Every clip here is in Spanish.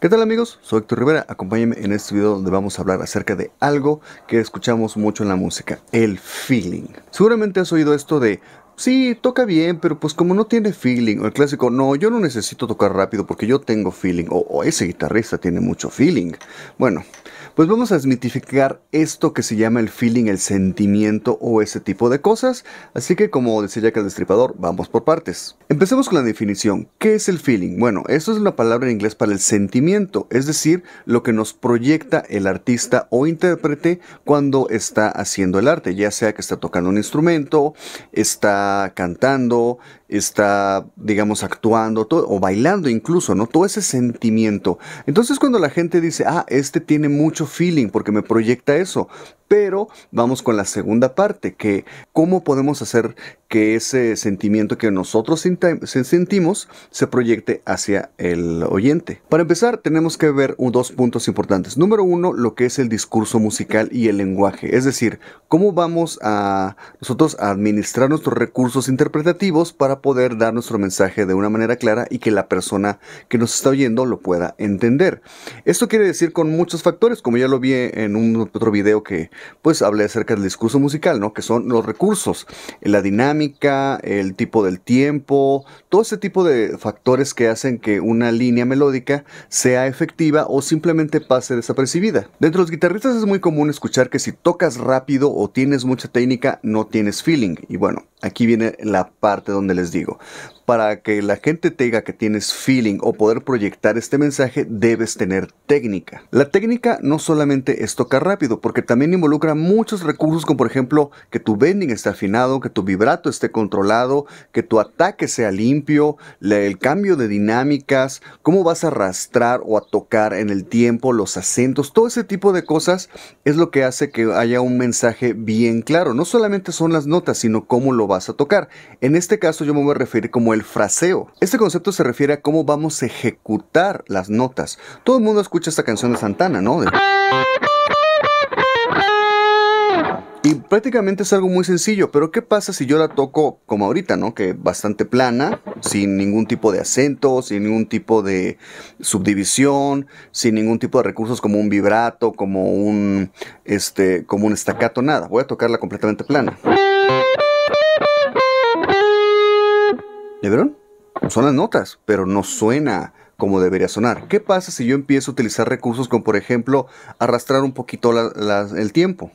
¿Qué tal amigos? Soy Héctor Rivera, acompáñenme en este video donde vamos a hablar acerca de algo que escuchamos mucho en la música, el feeling. Seguramente has oído esto de, sí, toca bien, pero pues como no tiene feeling, o el clásico, no, yo no necesito tocar rápido porque yo tengo feeling, o, o ese guitarrista tiene mucho feeling. Bueno, pues vamos a desmitificar esto que se llama el feeling, el sentimiento o ese tipo de cosas. Así que como decía Jack el Destripador, vamos por partes. Empecemos con la definición. ¿Qué es el feeling? Bueno, esto es una palabra en inglés para el sentimiento, es decir, lo que nos proyecta el artista o intérprete cuando está haciendo el arte, ya sea que está tocando un instrumento, está cantando, está, digamos, actuando o bailando incluso, ¿no? Todo ese sentimiento. Entonces cuando la gente dice, ah, este tiene mucho feeling porque me proyecta eso. Pero vamos con la segunda parte, que cómo podemos hacer que ese sentimiento que nosotros sentimos se proyecte hacia el oyente. Para empezar, tenemos que ver dos puntos importantes. Número uno, lo que es el discurso musical y el lenguaje. Es decir, cómo vamos a nosotros a administrar nuestros recursos interpretativos para poder dar nuestro mensaje de una manera clara y que la persona que nos está oyendo lo pueda entender. Esto quiere decir con muchos factores, como ya lo vi en un otro video que pues hablé acerca del discurso musical, ¿no? Que son los recursos, la dinámica, el tipo del tiempo, todo ese tipo de factores que hacen que una línea melódica sea efectiva o simplemente pase desapercibida. Dentro de los guitarristas es muy común escuchar que si tocas rápido o tienes mucha técnica no tienes feeling. Y bueno, aquí viene la parte donde les digo, para que la gente te que tienes feeling o poder proyectar este mensaje debes tener técnica. La técnica no solamente es tocar rápido, porque también involucra muchos recursos como por ejemplo que tu bending esté afinado, que tu vibrato esté controlado, que tu ataque sea limpio, el cambio de dinámicas, cómo vas a arrastrar o a tocar en el tiempo, los acentos, todo ese tipo de cosas es lo que hace que haya un mensaje bien claro. No solamente son las notas, sino cómo lo vas a tocar. En este caso yo me voy a referir como el fraseo. Este concepto se refiere a cómo vamos a ejecutar las notas. Todo el mundo escucha esta canción de Santana, ¿no? De... Y prácticamente es algo muy sencillo, pero ¿qué pasa si yo la toco como ahorita, no? Que bastante plana, sin ningún tipo de acento, sin ningún tipo de subdivisión, sin ningún tipo de recursos como un vibrato, como un este, como un estacato, nada. Voy a tocarla completamente plana. ¿Ya vieron? Son las notas, pero no suena como debería sonar. ¿Qué pasa si yo empiezo a utilizar recursos como por ejemplo arrastrar un poquito el tiempo?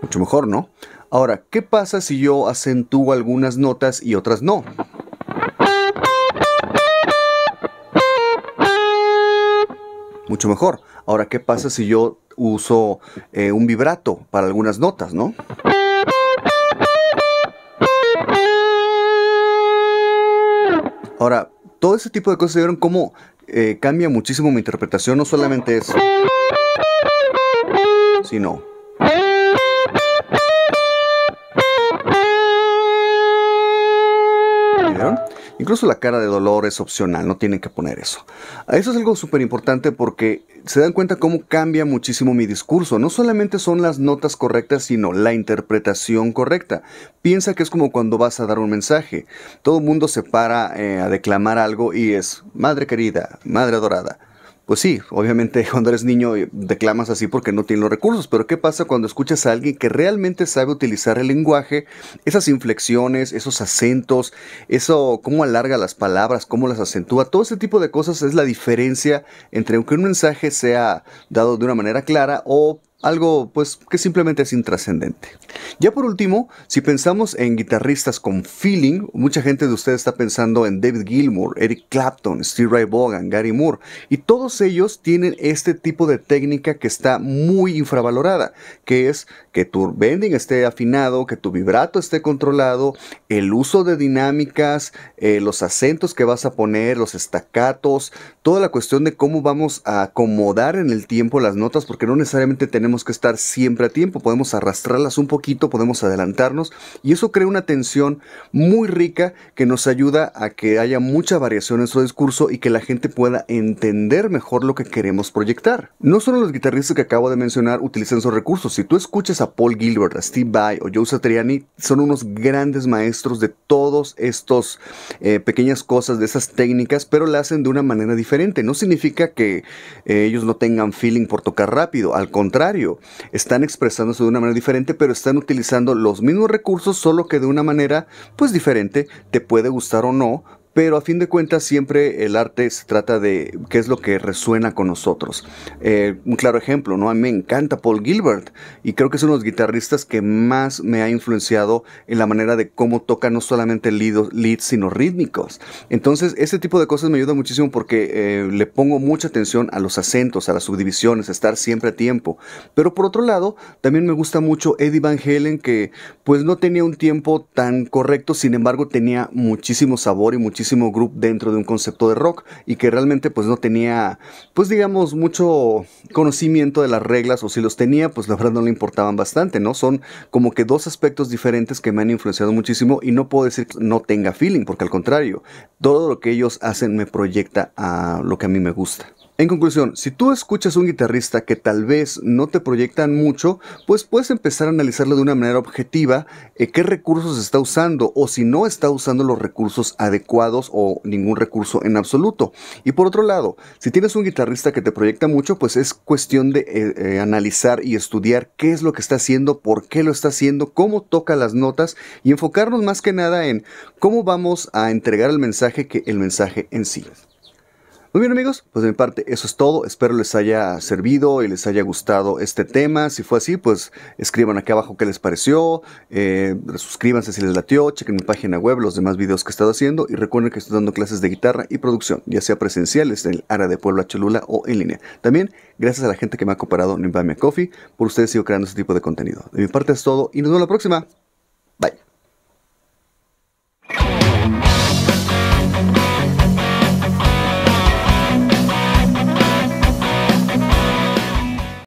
Mucho mejor, ¿no? Ahora, ¿qué pasa si yo acentúo algunas notas y otras no? Mucho mejor. Ahora, ¿qué pasa si yo uso eh, un vibrato para algunas notas, ¿no? Ahora, todo ese tipo de cosas vieron cómo eh, cambia muchísimo mi interpretación, no solamente eso, sino Incluso la cara de dolor es opcional, no tienen que poner eso. Eso es algo súper importante porque se dan cuenta cómo cambia muchísimo mi discurso. No solamente son las notas correctas, sino la interpretación correcta. Piensa que es como cuando vas a dar un mensaje. Todo el mundo se para eh, a declamar algo y es, madre querida, madre adorada pues sí, obviamente cuando eres niño eh, declamas así porque no tienes los recursos, pero ¿qué pasa cuando escuchas a alguien que realmente sabe utilizar el lenguaje? Esas inflexiones, esos acentos, eso, cómo alarga las palabras, cómo las acentúa, todo ese tipo de cosas es la diferencia entre que un mensaje sea dado de una manera clara o algo pues que simplemente es intrascendente. Ya por último, si pensamos en guitarristas con feeling, mucha gente de ustedes está pensando en David Gilmour, Eric Clapton, Steve Ray Vaughan, Gary Moore y todos ellos tienen este tipo de técnica que está muy infravalorada, que es que tu bending esté afinado, que tu vibrato esté controlado, el uso de dinámicas, eh, los acentos que vas a poner, los estacatos, toda la cuestión de cómo vamos a acomodar en el tiempo las notas porque no necesariamente tenemos que estar siempre a tiempo, podemos arrastrarlas un poquito, podemos adelantarnos y eso crea una tensión muy rica que nos ayuda a que haya mucha variación en su discurso y que la gente pueda entender mejor lo que queremos proyectar. No solo los guitarristas que acabo de mencionar utilizan esos recursos, si tú escuchas a Paul Gilbert, a Steve Vai o Joe Satriani, son unos grandes maestros de todos estos eh, pequeñas cosas, de esas técnicas, pero la hacen de una manera diferente. No significa que eh, ellos no tengan feeling por tocar rápido, al contrario, están expresándose de una manera diferente, pero están utilizando los mismos recursos, solo que de una manera pues diferente, te puede gustar o no, pero a fin de cuentas siempre el arte se trata de qué es lo que resuena con nosotros. Eh, un claro ejemplo, ¿no? A mí me encanta Paul Gilbert y creo que es uno de los guitarristas que más me ha influenciado en la manera de cómo toca no solamente leads, sino rítmicos. Entonces, ese tipo de cosas me ayuda muchísimo porque eh, le pongo mucha atención a los acentos, a las subdivisiones, a estar siempre a tiempo. Pero por otro lado, también me gusta mucho Eddie Van Halen que pues no tenía un tiempo tan correcto, sin embargo tenía muchísimo sabor y muchísimo muchísimo group dentro de un concepto de rock y que realmente pues no tenía, pues digamos, mucho conocimiento de las reglas o si los tenía, pues la verdad no le importaban bastante, ¿no? Son como que dos aspectos diferentes que me han influenciado muchísimo y no puedo decir no tenga feeling, porque al contrario, todo lo que ellos hacen me proyecta a lo que a mí me gusta. En conclusión, si tú escuchas un guitarrista que tal vez no te proyectan mucho, pues puedes empezar a analizarlo de una manera objetiva, eh, qué recursos está usando o si no está usando los recursos adecuados o ningún recurso en absoluto. Y por otro lado, si tienes un guitarrista que te proyecta mucho, pues es cuestión de eh, eh, analizar y estudiar qué es lo que está haciendo, por qué lo está haciendo, cómo toca las notas y enfocarnos más que nada en cómo vamos a entregar el mensaje que el mensaje en sí. Muy bien amigos, pues de mi parte eso es todo, espero les haya servido y les haya gustado este tema, si fue así pues escriban aquí abajo qué les pareció, eh, suscríbanse si les latió, chequen mi página web, los demás videos que he estado haciendo y recuerden que estoy dando clases de guitarra y producción, ya sea presenciales en el área de Puebla Cholula o en línea. También gracias a la gente que me ha cooperado en Invamia Coffee, por ustedes sigo creando este tipo de contenido. De mi parte es todo y nos vemos la próxima.